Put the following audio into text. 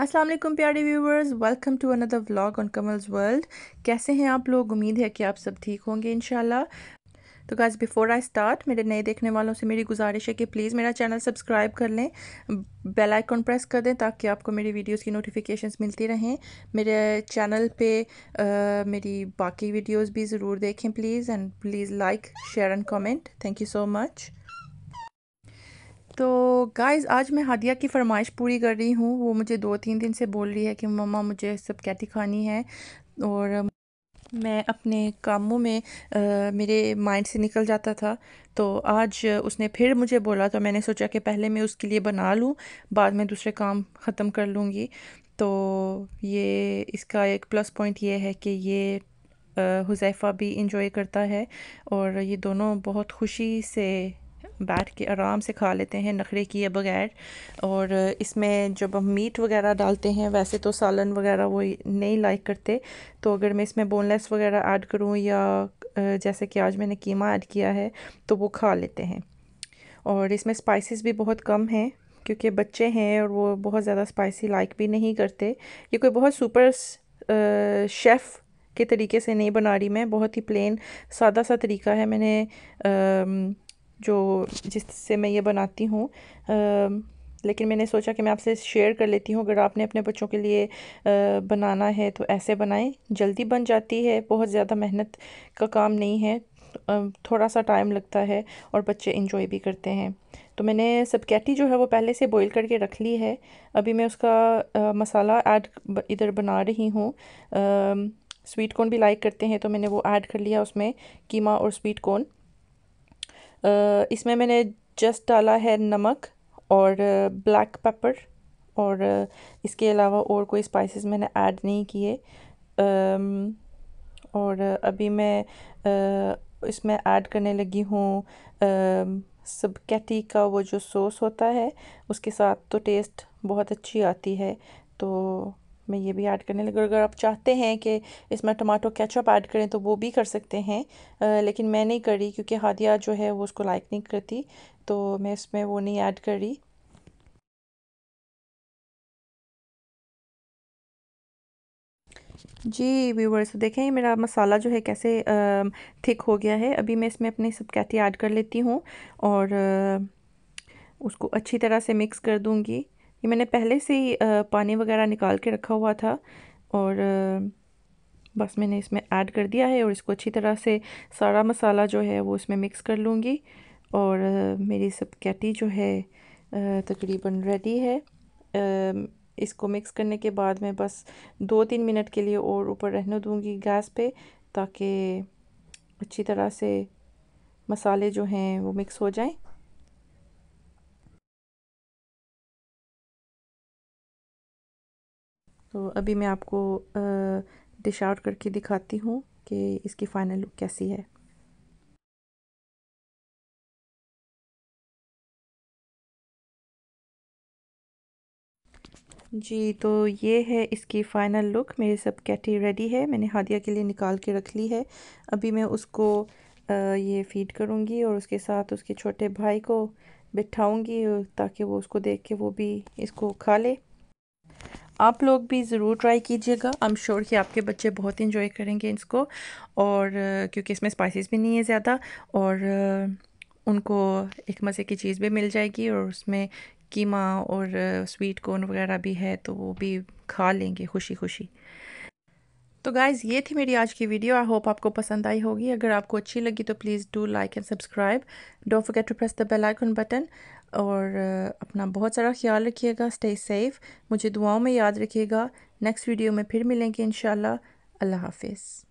अस्सलाम वालेकुम प्यारे viewers welcome to another vlog on Kamal's world कैसे हैं आप लोग उम्मीद है कि आप सब ठीक होंगे इनशाला तो गाइज बिफोर आई स्टार्ट मेरे नए देखने वालों से मेरी गुजारिश है कि प्लीज़ मेरा चैनल सब्सक्राइब कर लें बेल आइकॉन प्रेस कर दें ताकि आपको मेरी वीडियोस की नोटिफिकेशंस मिलती रहें मेरे चैनल पे आ, मेरी बाकी वीडियोस भी ज़रूर देखें please and please like share and comment thank you so much तो गाइस आज मैं हादिया की फरमाइश पूरी कर रही हूँ वो मुझे दो तीन दिन से बोल रही है कि मम्मा मुझे सब कैटी खानी है और मैं अपने कामों में आ, मेरे माइंड से निकल जाता था तो आज उसने फिर मुझे बोला तो मैंने सोचा कि पहले मैं उसके लिए बना लूँ बाद में दूसरे काम ख़त्म कर लूँगी तो ये इसका एक प्लस पॉइंट ये है कि ये हुज़ैफ़ा भी इंजॉय करता है और ये दोनों बहुत खुशी से बैठ के आराम से खा लेते हैं नखरे किए बगैर और इसमें जब हम मीट वगैरह डालते हैं वैसे तो सालन वगैरह वो नहीं लाइक करते तो अगर मैं इसमें बोनलेस वगैरह ऐड करूँ या जैसे कि आज मैंने कीमा ऐड किया है तो वो खा लेते हैं और इसमें स्पाइसेस भी बहुत कम हैं क्योंकि बच्चे हैं और वो बहुत ज़्यादा स्पाइसी लाइक भी नहीं करते ये कोई बहुत सुपर शेफ़ के तरीके से नहीं बना रही मैं बहुत ही प्लेन सादा सा तरीका है मैंने आ, जो जिससे मैं ये बनाती हूँ लेकिन मैंने सोचा कि मैं आपसे शेयर कर लेती हूँ अगर आपने अपने बच्चों के लिए बनाना है तो ऐसे बनाएं जल्दी बन जाती है बहुत ज़्यादा मेहनत का काम नहीं है थोड़ा सा टाइम लगता है और बच्चे इन्जॉय भी करते हैं तो मैंने सबकैटी जो है वो पहले से बॉईल करके रख ली है अभी मैं उसका आ, मसाला ऐड इधर बना रही हूँ स्वीट कॉर्न भी लाइक करते हैं तो मैंने वो ऐड कर लिया उसमें कीमा और स्वीट कॉर्न इसमें मैंने जस्ट डाला है नमक और ब्लैक पेपर और इसके अलावा और कोई स्पाइसेस मैंने ऐड नहीं किए और अभी मैं इसमें ऐड करने लगी हूँ सबकेटी का वो जो सॉस होता है उसके साथ तो टेस्ट बहुत अच्छी आती है तो इसमें ये भी ऐड करने लगे अगर आप चाहते हैं कि इसमें टमाटो केचप ऐड करें तो वो भी कर सकते हैं आ, लेकिन मैं नहीं करी क्योंकि हादिया जो है वो उसको लाइक नहीं करती तो मैं इसमें वो नहीं ऐड करी जी व्यूवर्स तो देखें ये मेरा मसाला जो है कैसे आ, थिक हो गया है अभी मैं इसमें अपनी कैथी ऐड कर लेती हूँ और आ, उसको अच्छी तरह से मिक्स कर दूँगी ये मैंने पहले से ही पानी वगैरह निकाल के रखा हुआ था और बस मैंने इसमें ऐड कर दिया है और इसको अच्छी तरह से सारा मसाला जो है वो इसमें मिक्स कर लूँगी और मेरी सब कैटी जो है तकरीबन रेडी है इसको मिक्स करने के बाद मैं बस दो तीन मिनट के लिए और ऊपर रहने दूँगी गैस पे ताकि अच्छी तरह से मसाले जो हैं वो मिक्स हो जाएं तो अभी मैं आपको डिश आउट करके दिखाती हूँ कि इसकी फ़ाइनल लुक कैसी है जी तो ये है इसकी फ़ाइनल लुक मेरे सब कैटी रेडी है मैंने हादिया के लिए निकाल के रख ली है अभी मैं उसको ये फीड करूँगी और उसके साथ उसके छोटे भाई को बिठाऊँगी ताकि वो उसको देख के वो भी इसको खा ले आप लोग भी ज़रूर ट्राई कीजिएगा आई एम श्योर कि आपके बच्चे बहुत इन्जॉय करेंगे इसको और क्योंकि इसमें स्पाइसेस भी नहीं है ज़्यादा और उनको एक मज़े की चीज़ भी मिल जाएगी और उसमें कीमा और स्वीट कॉर्न वगैरह भी है तो वो भी खा लेंगे खुशी खुशी तो गाइज़ ये थी मेरी आज की वीडियो आई होप आपको पसंद आई होगी अगर आपको अच्छी लगी तो please do like and subscribe don't forget to press the bell icon button और uh, अपना बहुत सारा ख्याल रखिएगा स्टे सेफ़ मुझे दुआओं में याद रखिएगा नेक्स्ट वीडियो में फिर मिलेंगे इन अल्लाह हाफिज़